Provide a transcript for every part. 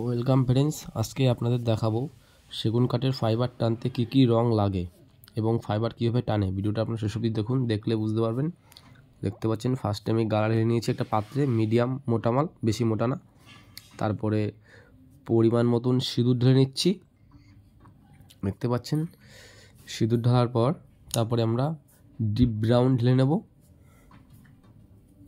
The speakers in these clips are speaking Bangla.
ওয়েলকাম ফ্রেন্ডস আজকে আপনাদের দেখাবো সেগুন কাঠের ফাইবার টানতে কি কি রং লাগে এবং ফাইবার কীভাবে টানে ভিডিওটা আপনার শেষ অবধি দেখুন দেখলে বুঝতে পারবেন দেখতে পাচ্ছেন ফার্স্টে আমি গালা ঢেলে নিয়েছি একটা পাত্রে মিডিয়াম মোটামাল বেশি মোটা না তারপরে পরিমাণ মতন সিঁদুর ঢেলে নিচ্ছি দেখতে পাচ্ছেন সিঁদুর ঢালার পর তারপরে আমরা ডিপ ব্রাউন ঢেলে নেব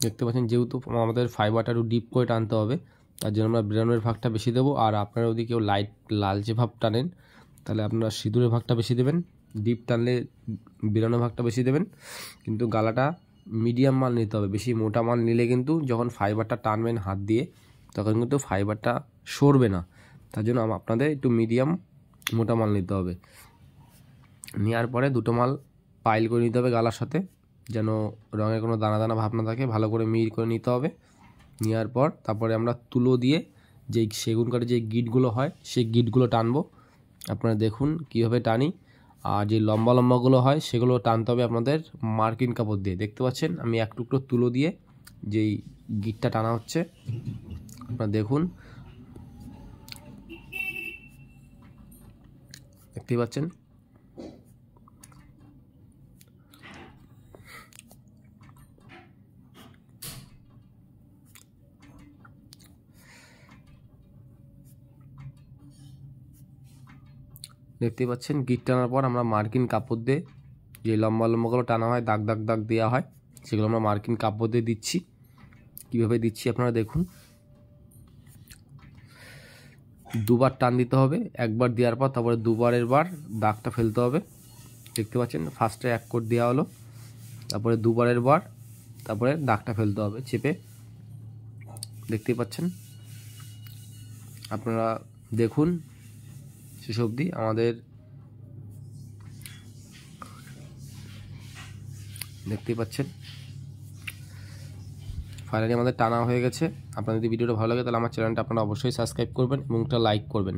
দেখতে পাচ্ছেন যেহেতু আমাদের ফাইবারটা একটু ডিপ করে টানতে হবে তার জন্য আমরা বিরানব্বই ভাগটা বেশি দেবো আর আপনারা যদি কেউ লাইট লালচে ভাব টানেন তাহলে আপনারা সিঁদুরের ভাগটা বেশি দেবেন ডিপ টানলে বিরানব্বই ভাগটা বেশি দেবেন কিন্তু গালাটা মিডিয়াম মাল নিতে হবে বেশি মোটা মাল নিলে কিন্তু যখন ফাইবারটা টানবেন হাত দিয়ে তখন কিন্তু ফাইবারটা সরবে না তার জন্য আপনাদের একটু মিডিয়াম মোটা মাল নিতে হবে নেওয়ার পরে দুটো মাল পাইল করে নিতে হবে গালার সাথে যেন রঙের কোনো দানা দানা ভাব না থাকে ভালো করে মিল করে নিতে হবে নেওয়ার পর তারপরে আমরা তুলো দিয়ে যেই সেগুন কাঠের যে গিটগুলো হয় সেই গিটগুলো টানবো আপনারা দেখুন কীভাবে টানি আর যে লম্বা লম্বাগুলো হয় সেগুলো টানতে হবে আপনাদের মার্কিন কাপড় দিয়ে দেখতে পাচ্ছেন আমি এক টুকরো তুলো দিয়ে যেই গিটটা টানা হচ্ছে আপনারা দেখুন দেখতেই পাচ্ছেন দেখতে পাচ্ছেন গিট টানার পর আমরা মার্কিন কাপড় দিয়ে যে লম্বা লম্বাগুলো টানা হয় দাগ দাগ দাগ দেওয়া হয় সেগুলো আমরা মার্কিন কাপড় দিয়ে দিচ্ছি কীভাবে দিচ্ছি আপনারা দেখুন দুবার টান দিতে হবে একবার দেওয়ার পর তারপরে দুবারের বার দাগটা ফেলতে হবে দেখতে পাচ্ছেন ফার্স্টে এক কোট দেওয়া হলো তারপরে দুবারের বার তারপরে দাগটা ফেলতে হবে চেপে দেখতে পাচ্ছেন আপনারা দেখুন শেষ অবধি আমাদের দেখতেই পাচ্ছেন ফাইনালি আমাদের টানা হয়ে গেছে আপনার যদি ভিডিওটা ভালো লাগে তাহলে আমার চ্যানেলটা আপনারা অবশ্যই সাবস্ক্রাইব করবেন এবং একটা লাইক করবেন